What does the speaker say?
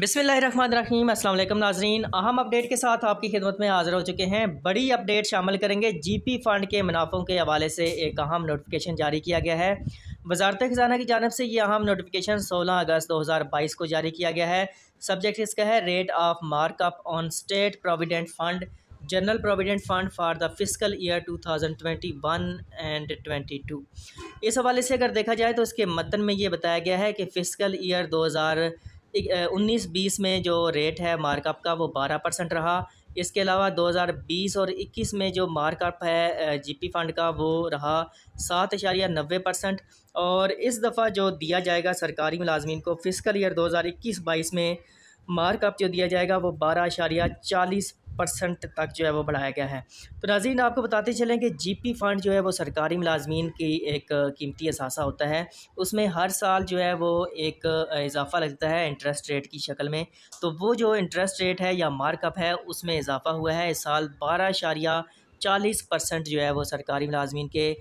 बिसमीम अल्लाम नाजरीन अहम अपडेट के साथ आपकी खिदमत में हाजिर हो चुके हैं बड़ी अपडेट शामिल करेंगे जीपी फंड के मुनाफों के हवाले से एक अहम नोटिफिकेशन जारी किया गया है वजारत खजाना की जानब से यह अहम नोटिफिकेशन 16 अगस्त 2022 को जारी किया गया है सब्जेक्ट इसका है rate of markup on state provident fund general provident fund for the physical year 2021 and 22 इस हवाले से अगर देखा जाए तो इसके मतन में ये बताया गया है कि फिजिकल ईयर हज़ार उन्नीस बीस में जो रेट है मार्कअप का वो बारह परसेंट रहा इसके अलावा 2020 और 21 में जो मार्कअप है जीपी फंड का वो रहा सात इशारिया नब्बे परसेंट और इस दफ़ा जो दिया जाएगा सरकारी मुलाजमीन को फिस्कल ईयर 2021-22 में मार्कअप जो दिया जाएगा वो बारह इशारिया चालीस परसेंट तक जो है वो बढ़ाया गया है तो नाजीन आपको बताते चलें कि जी पी फ़ंड जो है वो सरकारी मुलाजमीन की एक कीमती असासा होता है उसमें हर साल जो है वो एक इजाफ़ा लगता है इंटरेस्ट रेट की शक्ल में तो वो जो इंटरेस्ट रेट है या मार्कअप है उसमें इजाफ़ा हुआ है इस साल बारह इशारिया चालीस परसेंट जो है वो सरकारी मुलाजमीन के